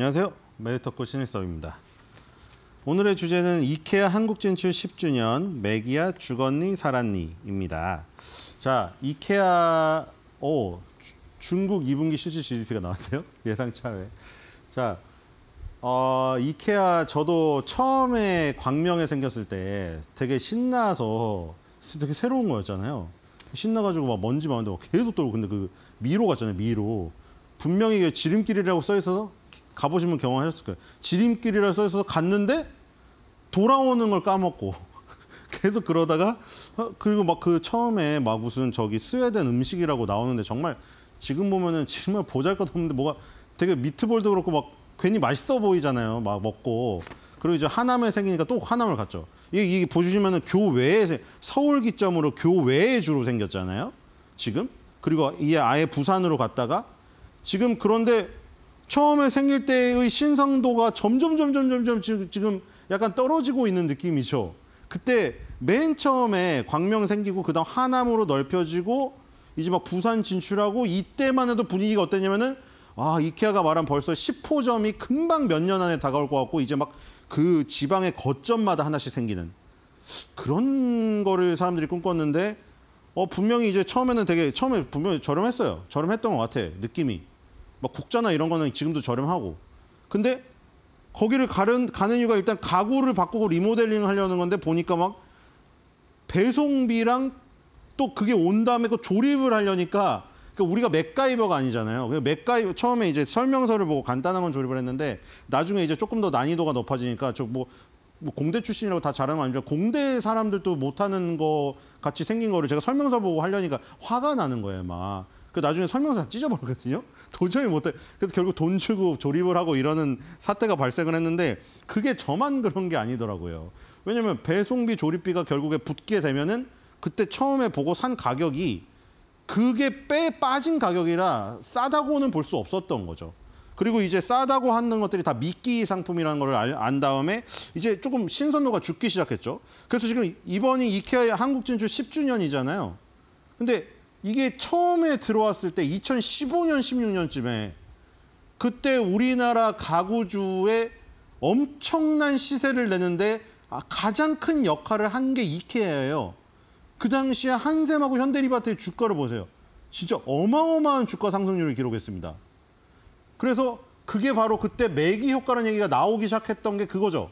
안녕하세요. 메리터코 신일섭입니다. 오늘의 주제는 이케아 한국 진출 10주년 맥기야 주건니 사란니입니다. 자, 이케아 오 중국 2분기 실질 GDP가 나왔대요예상차 외. 자, 어, 이케아 저도 처음에 광명에 생겼을 때 되게 신나서 되게 새로운 거였잖아요. 신나가지고 막 먼지 많은데 계속 떨고 근데 그 미로 같잖아요 미로 분명히 그 지름길이라고 써 있어서 가보시면 경험하셨을 거예요. 지름길이라 써 있어서 갔는데 돌아오는 걸 까먹고 계속 그러다가 어, 그리고 막 그 처음에 막 무슨 저기 스웨덴 음식이라고 나오는데 정말 지금 보면은 정말 보잘것없는데 뭐가 되게 미트볼도 그렇고 막 괜히 맛있어 보이잖아요. 막 먹고 그리고 이제 하남에 생기니까 또 하남을 갔죠. 이게, 이게 보시면은 교외에 서울 기점으로 교외에 주로 생겼잖아요. 지금 그리고 이게 아예 부산으로 갔다가 지금 그런데 처음에 생길 때의 신성도가 점점 점점 점점 지금 약간 떨어지고 있는 느낌이죠. 그때 맨 처음에 광명 생기고 그다음 하남으로 넓혀지고 이제 막 부산 진출하고 이때만 해도 분위기가 어땠냐면은 아 이케아가 말한 벌써 10호점이 금방 몇 년 안에 다가올 것 같고 이제 막 그 지방의 거점마다 하나씩 생기는 그런 거를 사람들이 꿈꿨는데 어 분명히 이제 처음에는 되게 처음에 분명히 저렴했어요 저렴했던 것 같아 느낌이 막 국자나 이런 거는 지금도 저렴하고. 근데 거기를 가는, 가는 이유가 일단 가구를 바꾸고 리모델링 하려는 건데 보니까 막 배송비랑 또 그게 온 다음에 그 조립을 하려니까 그러니까 우리가 맥가이버가 아니잖아요. 맥가이버 처음에 이제 설명서를 보고 간단한 건 조립을 했는데 나중에 이제 조금 더 난이도가 높아지니까 저뭐 뭐 공대 출신이라고 다 잘하는 건아니죠 공대 사람들도 못하는 거 같이 생긴 거를 제가 설명서 보고 하려니까 화가 나는 거예요, 막. 그 나중에 설명서 다 찢어버리거든요. 도저히 못해. 그래서 결국 돈 주고 조립을 하고 이러는 사태가 발생을 했는데 그게 저만 그런 게 아니더라고요. 왜냐면 배송비 조립비가 결국에 붙게 되면은 그때 처음에 보고 산 가격이 그게 빼 빠진 가격이라 싸다고는 볼 수 없었던 거죠. 그리고 이제 싸다고 하는 것들이 다 미끼 상품이라는 걸 안 다음에 이제 조금 신선도가 죽기 시작했죠. 그래서 지금 이번이 이케아의 한국 진출 10주년이잖아요. 근데 이게 처음에 들어왔을 때 2015년, 16년쯤에 그때 우리나라 가구주에 엄청난 시세를 내는데 아, 가장 큰 역할을 한 게 이케아예요. 그 당시에 한샘하고 현대리바트의 주가를 보세요. 진짜 어마어마한 주가 상승률을 기록했습니다. 그래서 그게 바로 그때 매기 효과라는 얘기가 나오기 시작했던 게 그거죠.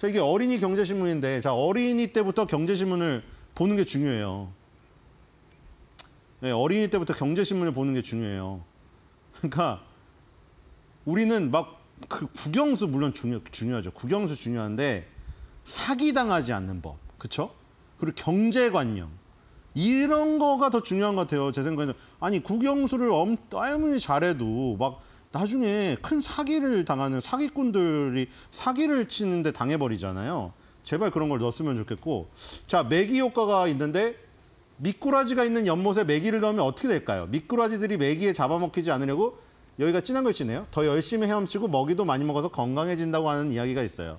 자, 이게 어린이 경제신문인데 자 어린이 때부터 경제신문을 보는 게 중요해요. 네, 어린이 때부터 경제신문을 보는 게 중요해요. 그러니까 우리는 막 그 국영수 물론 중요, 중요하죠. 국영수 중요한데 사기당하지 않는 법, 그렇죠? 그리고 경제관념. 이런 거가 더 중요한 것 같아요. 제 생각에는. 아니, 국영수를 엄, 아무리 잘해도 막 나중에 큰 사기를 당하는 사기꾼들이 사기를 치는데 당해버리잖아요. 제발 그런 걸 넣었으면 좋겠고. 자, 매기 효과가 있는데 미꾸라지가 있는 연못에 메기를 넣으면 어떻게 될까요? 미꾸라지들이 메기에 잡아먹히지 않으려고 여기가 진한 글씨네요. 더 열심히 헤엄치고 먹이도 많이 먹어서 건강해진다고 하는 이야기가 있어요.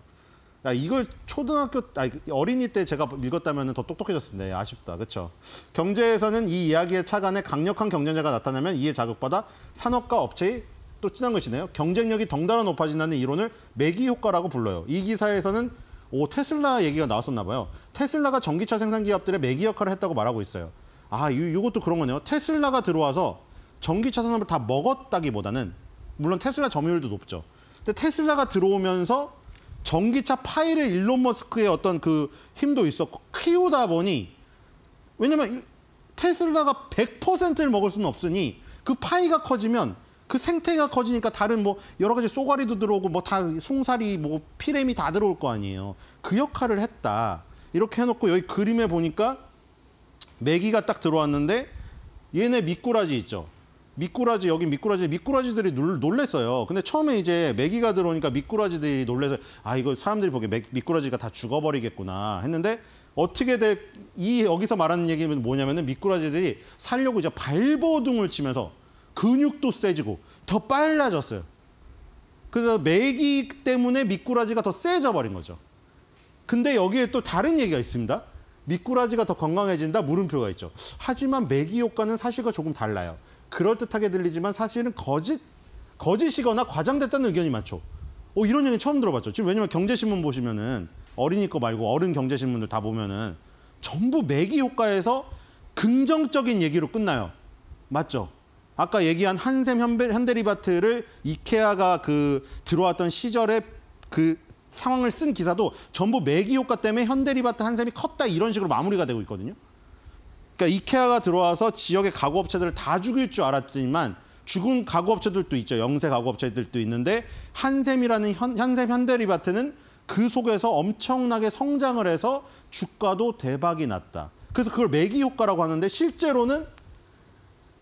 야, 아, 이걸 초등학교 아니, 어린이 때 제가 읽었다면 더 똑똑해졌습니다. 예, 아쉽다. 그렇죠? 경제에서는 이 이야기의 차간에 강력한 경쟁자가 나타나면 이에 자극받아 산업과 업체의 또 진한 것이네요. 경쟁력이 덩달아 높아진다는 이론을 매기 효과라고 불러요. 이 기사에서는 오 테슬라 얘기가 나왔었나 봐요. 테슬라가 전기차 생산 기업들의 매기 역할을 했다고 말하고 있어요. 아, 이것도 그런 거네요. 테슬라가 들어와서 전기차 산업을 다 먹었다기보다는 물론 테슬라 점유율도 높죠. 근데 테슬라가 들어오면서 전기차 파일을 일론 머스크의 어떤 그 힘도 있었고 키우다 보니 왜냐면 테슬라가 100%를 먹을 수는 없으니 그 파이가 커지면 그 생태가 커지니까 다른 뭐 여러 가지 쏘가리도 들어오고 뭐 다 송사리 뭐 피렘이 뭐 다 들어올 거 아니에요. 그 역할을 했다. 이렇게 해놓고 여기 그림에 보니까 메기가 딱 들어왔는데 얘네 미꾸라지 있죠. 미꾸라지 여기 미꾸라지 미꾸라지들이 놀, 놀랬어요. 근데 처음에 이제 메기가 들어오니까 미꾸라지들이 놀래서 아 이거 사람들이 보기에 미꾸라지가 다 죽어버리겠구나 했는데 어떻게 돼? 이 여기서 말하는 얘기는 뭐냐면은 미꾸라지들이 살려고 이제 발버둥을 치면서 근육도 세지고 더 빨라졌어요. 그래서 매기 때문에 미꾸라지가 더 세져 버린 거죠. 근데 여기에 또 다른 얘기가 있습니다. 미꾸라지가 더 건강해진다 물음표가 있죠. 하지만 매기 효과는 사실과 조금 달라요. 그럴듯하게 들리지만 사실은 거짓, 거짓이거나 과장됐다는 의견이 많죠. 어, 이런 얘기 처음 들어봤죠. 지금 왜냐면 경제신문 보시면은 어린이 거 말고 어른 경제신문들 다 보면은 전부 매기 효과에서 긍정적인 얘기로 끝나요. 맞죠? 아까 얘기한 한샘 현대리바트를 이케아가 그 들어왔던 시절에 그 상황을 쓴 기사도 전부 매기 효과 때문에 현대리바트 한샘이 컸다 이런 식으로 마무리가 되고 있거든요. 그러니까 이케아가 들어와서 지역의 가구 업체들을 다 죽일 줄 알았지만 죽은 가구 업체들도 있죠. 영세 가구 업체들도 있는데 한샘이라는 현, 한샘 현대리바트는 그 속에서 엄청나게 성장을 해서 주가도 대박이 났다. 그래서 그걸 매기 효과라고 하는데 실제로는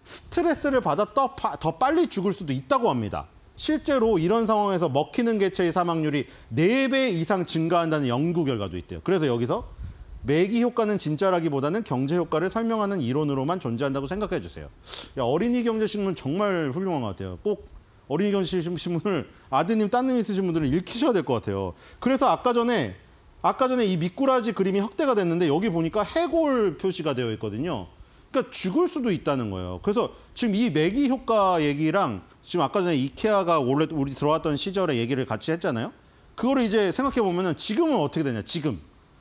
스트레스를 받아 더, 더 빨리 죽을 수도 있다고 합니다. 실제로 이런 상황에서 먹히는 개체의 사망률이 네 배 이상 증가한다는 연구 결과도 있대요. 그래서 여기서 매기 효과는 진짜라기보다는 경제 효과를 설명하는 이론으로만 존재한다고 생각해 주세요. 야, 어린이 경제 신문 정말 훌륭한 것 같아요. 꼭 어린이 경제 신문을 아드님, 따님 있으신 분들은 읽히셔야 될 것 같아요. 그래서 아까 전에 아까 전에 이 미꾸라지 그림이 확대가 됐는데 여기 보니까 해골 표시가 되어 있거든요. 그러니까 죽을 수도 있다는 거예요. 그래서 지금 이 매기 효과 얘기랑 지금 아까 전에 이케아가 원래 우리 들어왔던 시절의 얘기를 같이 했잖아요. 그거를 이제 생각해 보면은 지금은 어떻게 되냐? 지금.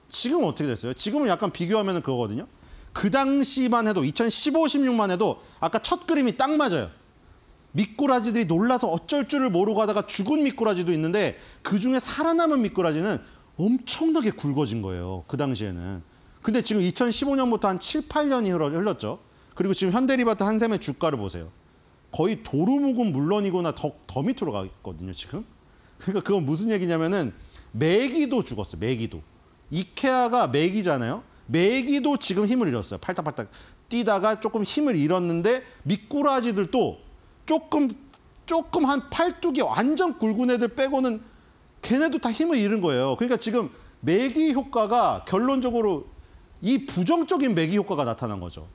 지금은 어떻게 됐어요? 지금은 약간 비교하면 그거거든요. 그 당시만 해도 2015, 16만 해도 아까 첫 그림이 딱 맞아요. 미꾸라지들이 놀라서 어쩔 줄을 모르고 하다가 죽은 미꾸라지도 있는데 그중에 살아남은 미꾸라지는 엄청나게 굵어진 거예요. 그 당시에는. 근데 지금 2015년부터 한 7, 8년이 흘렀죠. 그리고 지금 현대리바트 한샘의 주가를 보세요. 거의 도루묵은 물론이거나 더, 더 밑으로 가거든요, 지금. 그러니까 그건 무슨 얘기냐면은 매기도 죽었어요, 매기도. 이케아가 매기잖아요. 매기도 지금 힘을 잃었어요. 팔딱팔딱 뛰다가 조금 힘을 잃었는데 미꾸라지들도 조금 조금 한 팔뚝이 완전 굵은 애들 빼고는 걔네도 다 힘을 잃은 거예요. 그러니까 지금 매기 효과가 결론적으로 이 부정적인 매기 효과가 나타난 거죠.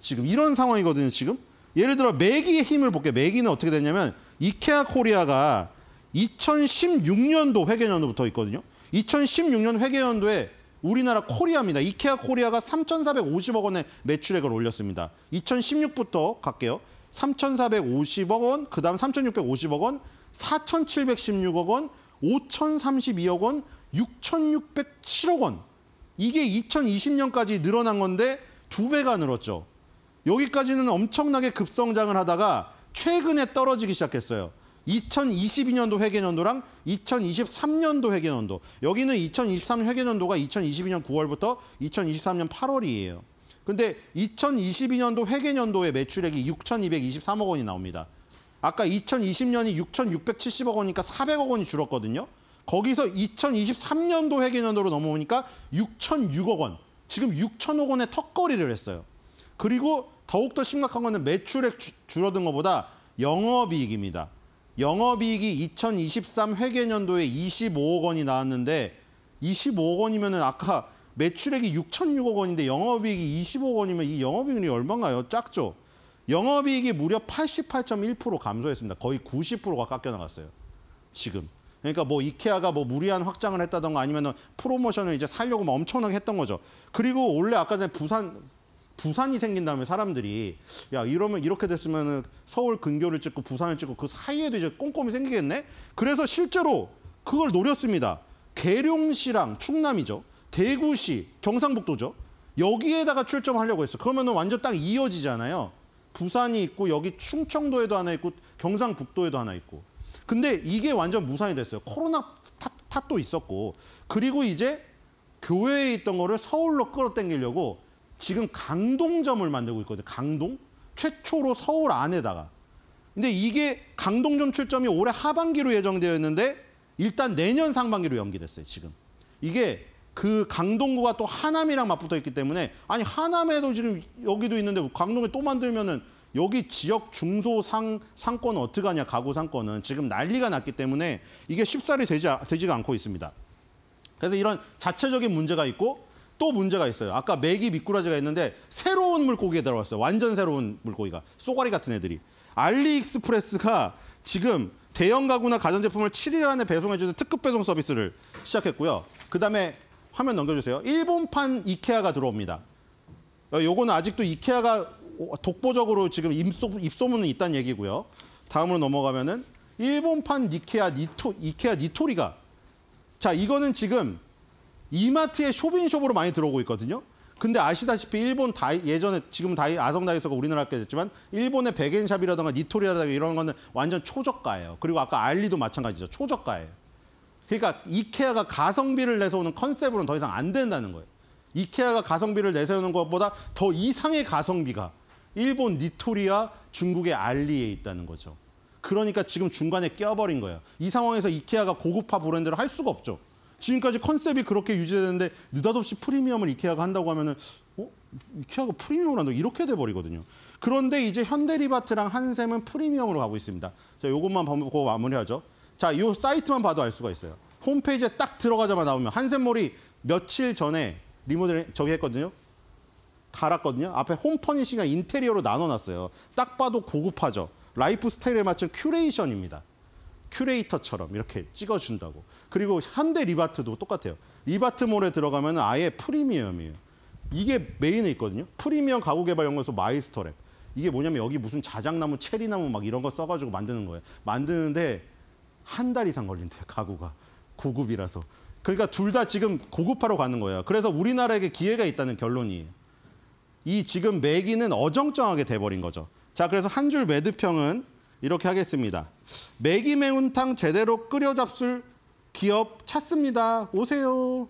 지금 이런 상황이거든요, 지금. 예를 들어 매기의 힘을 볼게요. 매기는 어떻게 됐냐면 이케아 코리아가 2016년도 회계연도부터 있거든요. 2016년 회계연도에 우리나라 코리아입니다. 이케아 코리아가 3,450억 원의 매출액을 올렸습니다. 2016부터 갈게요. 3,450억 원, 그다음 3,650억 원, 4,716억 원, 5,032억 원, 6,607억 원. 이게 2020년까지 늘어난 건데 두 배가 늘었죠. 여기까지는 엄청나게 급성장을 하다가 최근에 떨어지기 시작했어요. 2022년도 회계연도랑 2023년도 회계연도. 여기는 2023 회계연도가 2022년 9월부터 2023년 8월이에요. 근데 2022년도 회계연도의 매출액이 6,223억 원이 나옵니다. 아까 2020년이 6,670억 원이니까 400억 원이 줄었거든요. 거기서 2023년도 회계년도로 넘어오니까 6,006억 원, 지금 6,000억 원의 턱걸이를 했어요. 그리고 더욱더 심각한 거는 매출액 주, 줄어든 것보다 영업이익입니다. 영업이익이 2023 회계년도에 25억 원이 나왔는데 25억 원이면 아까 매출액이 6,006억 원인데 영업이익이 25억 원이면 이 영업이익이 얼마인가요? 작죠? 영업이익이 무려 88.1% 감소했습니다. 거의 90%가 깎여 나갔어요. 지금. 그러니까 뭐 이케아가 뭐 무리한 확장을 했다던가 아니면 프로모션을 이제 살려고 막 뭐 엄청나게 했던 거죠. 그리고 원래 아까 전에 부산 부산이 생긴 다음에 사람들이 야 이러면 이렇게 됐으면 은 서울 근교를 찍고 부산을 찍고 그 사이에도 이제 꼼꼼히 생기겠네. 그래서 실제로 그걸 노렸습니다. 계룡시랑 충남이죠. 대구시, 경상북도죠. 여기에다가 출점하려고 했어. 그러면 완전 딱 이어지잖아요. 부산이 있고 여기 충청도에도 하나 있고 경상북도에도 하나 있고. 근데 이게 완전 무산이 됐어요. 코로나 탓, 탓도 있었고 그리고 이제 교회에 있던 거를 서울로 끌어당기려고 지금 강동점을 만들고 있거든요. 강동 최초로 서울 안에다가 근데 이게 강동점 출점이 올해 하반기로 예정되어 있는데 일단 내년 상반기로 연기됐어요. 지금 이게 그 강동구가 또 하남이랑 맞붙어 있기 때문에 아니 하남에도 지금 여기도 있는데 강동에 또 만들면은 여기 지역 중소 상, 상권 어떻게하냐 가구 상권은 지금 난리가 났기 때문에 이게 쉽사리 되지, 되지가 않고 있습니다. 그래서 이런 자체적인 문제가 있고 또 문제가 있어요. 아까 맥이 미꾸라지가 있는데 새로운 물고기에 들어왔어요. 완전 새로운 물고기가. 쏘가리 같은 애들이. 알리익스프레스가 지금 대형 가구나 가전제품을 7일 안에 배송해주는 특급 배송 서비스를 시작했고요. 그다음에 화면 넘겨주세요. 일본판 이케아가 들어옵니다. 어, 요거는 아직도 이케아가 독보적으로 지금 입소, 입소문은 있다는 얘기고요. 다음으로 넘어가면은 일본판 니케아 니토, 이케아 니토리가 자 이거는 지금 이마트의 쇼빈숍으로 많이 들어오고 있거든요. 근데 아시다시피 일본 다 예전에 지금 다 아성 다이소가 우리나라께 됐지만 일본의 백엔샵이라든가 니토리라든가 이런 거는 완전 초저가예요. 그리고 아까 알리도 마찬가지죠. 초저가예요. 그러니까 이케아가 가성비를 내세우는 컨셉으로는 더 이상 안 된다는 거예요. 이케아가 가성비를 내세우는 것보다 더 이상의 가성비가 일본 니토리와 중국의 알리에 있다는 거죠. 그러니까 지금 중간에 끼어버린 거예요. 이 상황에서 이케아가 고급화 브랜드를 할 수가 없죠. 지금까지 컨셉이 그렇게 유지되는데 느닷없이 프리미엄을 이케아가 한다고 하면은 어? 이케아가 프리미엄을 한다 고 이렇게 돼 버리거든요. 그런데 이제 현대리바트랑 한샘은 프리미엄으로 가고 있습니다. 자, 요것만 보고 마무리하죠. 자, 요 사이트만 봐도 알 수가 있어요. 홈페이지에 딱 들어가자마자 나오면 한샘몰이 며칠 전에 리모델 링 저기 했거든요. 갈았거든요. 앞에 홈퍼니싱과 인테리어로 나눠놨어요. 딱 봐도 고급하죠. 라이프 스타일에 맞춘 큐레이션입니다. 큐레이터처럼 이렇게 찍어준다고. 그리고 현대 리바트도 똑같아요. 리바트몰에 들어가면 아예 프리미엄이에요. 이게 메인에 있거든요. 프리미엄 가구개발연구소 마이스터랩. 이게 뭐냐면 여기 무슨 자작나무, 체리나무 막 이런 거 써가지고 만드는 거예요. 만드는데 한 달 이상 걸린대요, 가구가. 고급이라서. 그러니까 둘 다 지금 고급화로 가는 거예요. 그래서 우리나라에게 기회가 있다는 결론이에요. 이 지금 매기는 어정쩡하게 돼버린 거죠. 자, 그래서 한 줄 매듭형은 이렇게 하겠습니다. 매기 매운탕 제대로 끓여잡술 기업 찾습니다. 오세요.